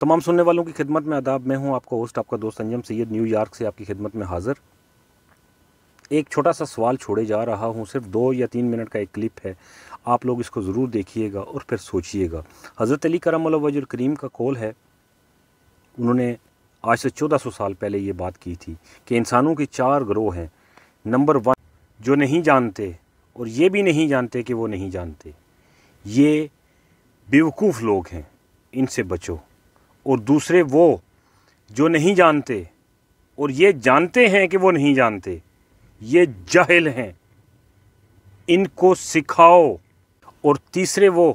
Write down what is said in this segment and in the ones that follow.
तमाम सुनने वालों की खिदमत में आदाब मैं हूं आपका होस्ट आपका दोस्त अंजम सैयद न्यूयॉर्क से आपकी खिदमत में हाज़िर एक छोटा सा सवाल छोड़े जा रहा हूं सिर्फ दो या तीन मिनट का एक क्लिप है आप लोग इसको ज़रूर देखिएगा और फिर सोचिएगा हज़रत अली करम वजुल करीम का कौल है उन्होंने आज से चौदह सौ साल पहले ये बात की थी कि इंसानों के चार ग्रोह हैं नंबर वन जो नहीं जानते और ये भी नहीं जानते कि वो नहीं जानते ये बेवकूफ़ लोग हैं इनसे बचो और दूसरे वो जो नहीं जानते और ये जानते हैं कि वो नहीं जानते ये जाहिल हैं इनको सिखाओ और तीसरे वो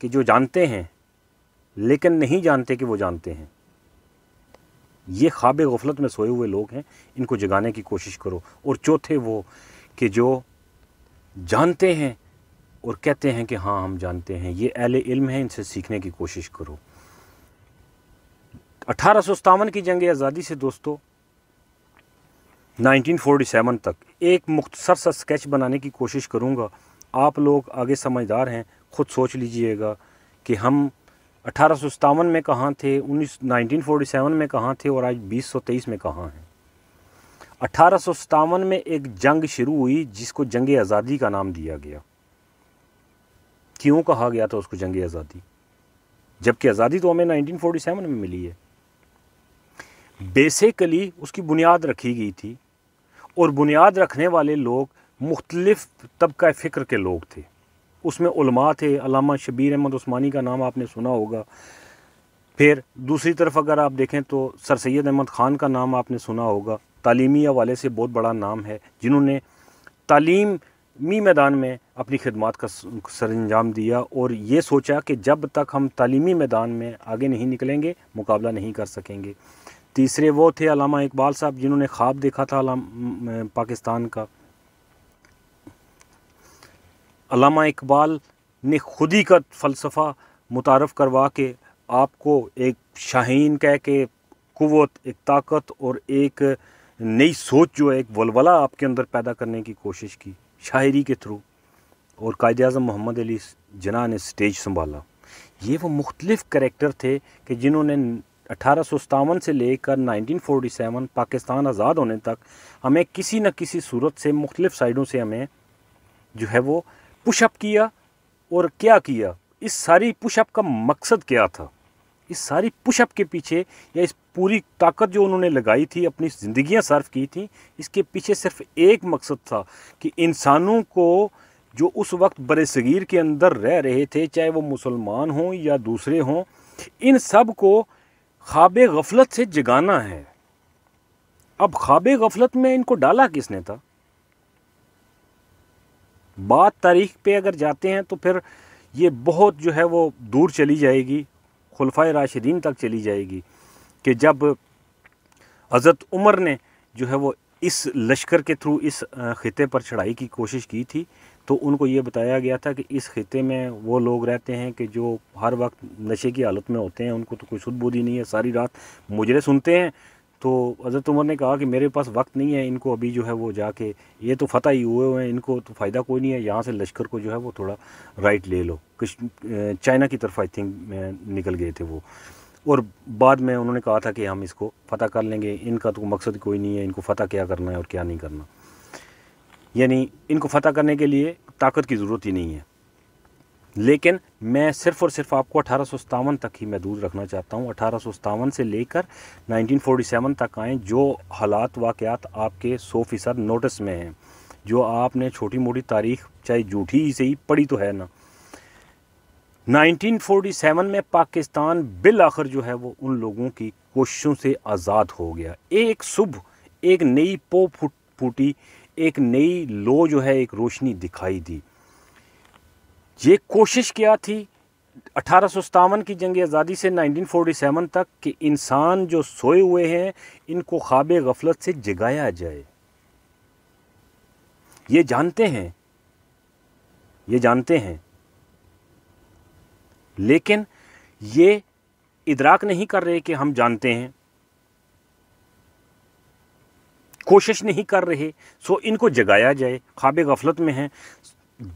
कि जो जानते हैं लेकिन नहीं जानते कि वो जानते हैं ये ख्वाब गफलत में सोए हुए लोग हैं इनको जगाने की कोशिश करो और चौथे वो कि जो जानते हैं और कहते हैं कि हाँ हम जानते हैं ये अहल इल्म है इनसे सीखने की कोशिश करो अठारह की जंग आज़ादी से दोस्तों 1947 तक एक मुख्तसर सा स्केच बनाने की कोशिश करूँगा आप लोग आगे समझदार हैं ख़ुद सोच लीजिएगा कि हम अठारह में कहाँ थे उन्नीस 1947 में कहाँ थे और आज 2023 में कहाँ हैं अठारह में एक जंग शुरू हुई जिसको जंग आज़ादी का नाम दिया गया क्यों कहा गया था उसको जंग आज़ादी जबकि आज़ादी तो हमें 1947 में मिली है बेसिकली उसकी बुनियाद रखी गई थी और बुनियाद रखने वाले लोग मुख्तलफ़ तबका फ़िक्र के लोग थे उसमें उलमा थे अलामा शबीर अहमद उस्मानी का नाम आपने सुना होगा फिर दूसरी तरफ अगर आप देखें तो सर सैद अहमद ख़ान का नाम आपने सुना होगा तालीमी हवाले से बहुत बड़ा नाम है जिन्होंने तालीमी मैदान में अपनी खदमात का सर अंजाम दिया और ये सोचा कि जब तक हम तालीमी मैदान में आगे नहीं निकलेंगे मुकाबला नहीं कर सकेंगे तीसरे वो थे अलामा इकबाल साहब जिन्होंने ख्वाब देखा था पाकिस्तान का अलामा इकबाल ने खुद ही का फ़लसफ़ा मुतारफ़ करवा के आपको एक शाहीन कह के कुत एक ताकत और एक नई सोच जो है एक वलवला आपके अंदर पैदा करने की कोशिश की शायरी के थ्रू और कायद अजम मोहम्मद अली जना ने स्टेज संभाला ये वो मुख्तलिफ़ करेक्टर थे कि जिन्होंने अठारह से लेकर 1947 पाकिस्तान आज़ाद होने तक हमें किसी न किसी सूरत से मुख्तलिफ़ साइडों से हमें जो है वो पुशअप किया और क्या किया इस सारी पुशअप का मकसद क्या था इस सारी पुशअप के पीछे या इस पूरी ताकत जो उन्होंने लगाई थी अपनी ज़िंदियाँ सर्फ की थी इसके पीछे सिर्फ एक मकसद था कि इंसानों को जो उस वक्त बर सगीर के अंदर रह रहे थे चाहे वो मुसलमान हों या दूसरे हों इन सब को ख्वाब गफलत से जगाना है अब ख्वाब गफलत में इनको डाला किसने था बात तारीख पे अगर जाते हैं तो फिर ये बहुत जो है वो दूर चली जाएगी खुलफा राशिदीन तक चली जाएगी कि जब हज़रत उमर ने जो है वो इस लश्कर के थ्रू इस ख़िते पर चढ़ाई की कोशिश की थी तो उनको ये बताया गया था कि इस खत्े में वो लोग रहते हैं कि जो हर वक्त नशे की हालत में होते हैं उनको तो कोई सुध बुद्धि नहीं है सारी रात मुजरे सुनते हैं तो हज़रत उमर ने कहा कि मेरे पास वक्त नहीं है इनको अभी जो है वो जाके ये तो फतह ही हुए हुए हैं इनको तो फ़ायदा कोई नहीं है यहाँ से लश्कर को जो है वो थोड़ा राइट ले लो चाइना की तरफ आई थिंक निकल गए थे वो और बाद में उन्होंने कहा था कि हम इसको फतह कर लेंगे इनका तो मकसद कोई नहीं है इनको फतह क्या करना है और क्या नहीं करना यानी इनको फतह करने के लिए ताकत की ज़रूरत ही नहीं है लेकिन मैं सिर्फ़ और सिर्फ आपको अठारह तक ही महदूद रखना चाहता हूँ अठारह से लेकर 1947 तक आएँ जो हालात वाक़ात आपके सौ फ़ीसद नोटिस में हैं जो आपने छोटी मोटी तारीख चाहे झूठी ही सही पढ़ी तो है ना 1947 में पाकिस्तान बिल आखिर जो है वो उन लोगों की कोशिशों से आज़ाद हो गया एक सुबह एक नई पो फूट फूटी एक नई लो जो है एक रोशनी दिखाई दी ये कोशिश क्या थी अठारह की जंग आज़ादी से 1947 तक कि इंसान जो सोए हुए हैं इनको ख्वाब गफलत से जगाया जाए ये जानते हैं ये जानते हैं लेकिन ये इदराक नहीं कर रहे कि हम जानते हैं कोशिश नहीं कर रहे सो इनको जगाया जाए ख्वाब गफलत में हैं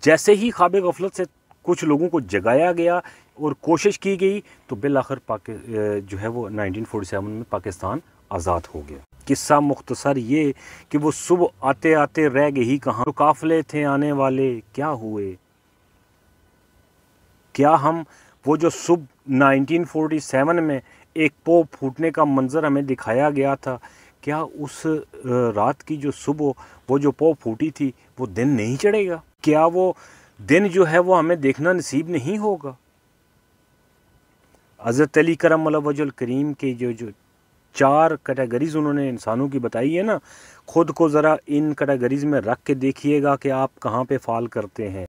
जैसे ही ख्वाब गफलत से कुछ लोगों को जगाया गया और कोशिश की गई तो बिल आखिर जो है वो 1947 में पाकिस्तान आज़ाद हो गया किस्सा मुख्तसर ये कि वो सुबह आते आते रह गए ही कहाँ तो काफले थे आने वाले क्या हुए क्या हम वो जो सुबह 1947 में एक पोप फूटने का मंज़र हमें दिखाया गया था क्या उस रात की जो सुबह वो जो पौ फूटी थी वो दिन नहीं चढ़ेगा क्या वो दिन जो है वो हमें देखना नसीब नहीं होगा हज़रत अली करम वजल करीम के जो जो चार कैटेगरीज़ उन्होंने इंसानों की बताई है ना ख़ुद को ज़रा इन कैटेगरीज़ में रख के देखिएगा कि आप कहाँ पे फ़ाल करते हैं